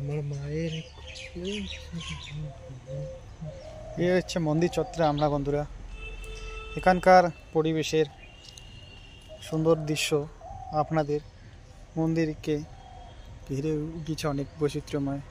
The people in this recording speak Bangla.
আমার মায়ের এ হচ্ছে মন্দির চত্বরে আমরা বন্ধুরা এখানকার পরিবেশের সুন্দর দৃশ্য আপনাদের মন্দিরকে ঘিরে উঠেছে অনেক বৈচিত্র্যময়